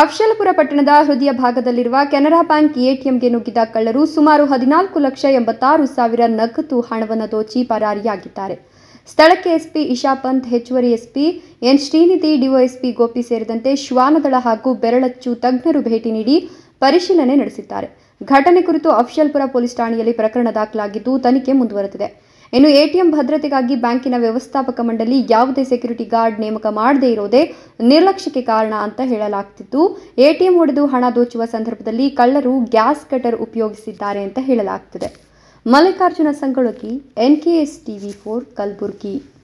ಅಫ್ಷಲ್ಪುರ ಪಟ್ಟಣದ ಹೃದಯ ಭಾಗದಲ್ಲಿರುವ ಕೆನರಾ ಬ್ಯಾಂಕ್ ಎಟಿಎಂಗೆ ನುಗ್ಗಿದ ಕಳ್ಳರು ಸುಮಾರು ಹದಿನಾಲ್ಕು ಲಕ್ಷ ಎಂಬತ್ತಾರು ಸಾವಿರ ನಗದು ಹಣವನ್ನು ದೋಚಿ ಪರಾರಿಯಾಗಿದ್ದಾರೆ ಸ್ಥಳಕ್ಕೆ ಎಸ್ಪಿ ಇಶಾ ಪಂತ್ ಹೆಚ್ಚುವರಿ SP N Srinidhi DySP Gopi ಸೇರಿದಂತೆ ಶ್ವಾನದಳ ಹಾಗೂ ಬೆರಳಚ್ಚು ತಜ್ಞರು ಭೇಟಿ ನೀಡಿ ಪರಿಶೀಲನೆ ನಡೆಸಿದ್ದಾರೆ ಘಟನೆ ಕುರಿತು ಅಫ್ಷಲ್ಪುರ ಪೊಲೀಸ್ ಠಾಣೆಯಲ್ಲಿ ಪ್ರಕರಣ ದಾಖಲಾಗಿದ್ದು ತನಿಖೆ ಮುಂದುವರೆದಿದೆ ಇನ್ನು ಎಟಿಎಂ ಭದ್ರತೆಗಾಗಿ ಬ್ಯಾಂಕಿನ ವ್ಯವಸ್ಥಾಪಕ ಮಂಡಳಿ ಯಾವುದೇ ಸೆಕ್ಯೂರಿಟಿ ಗಾರ್ಡ್ ನೇಮಕ ಮಾಡದೇ ಇರೋದೇ ನಿರ್ಲಕ್ಷ್ಯಕ್ಕೆ ಕಾರಣ ಅಂತ ಹೇಳಲಾಗ್ತಿತ್ತು ಎಟಿಎಂ ಒಡೆದು ಹಣ ದೋಚುವ ಸಂದರ್ಭದಲ್ಲಿ ಕಳ್ಳರು ಗ್ಯಾಸ್ ಕಟರ್ ಉಪಯೋಗಿಸಿದ್ದಾರೆ ಅಂತ ಹೇಳಲಾಗ್ತಿದೆ Mallikarjuna Sangolagi N K S TV for Kalaburagi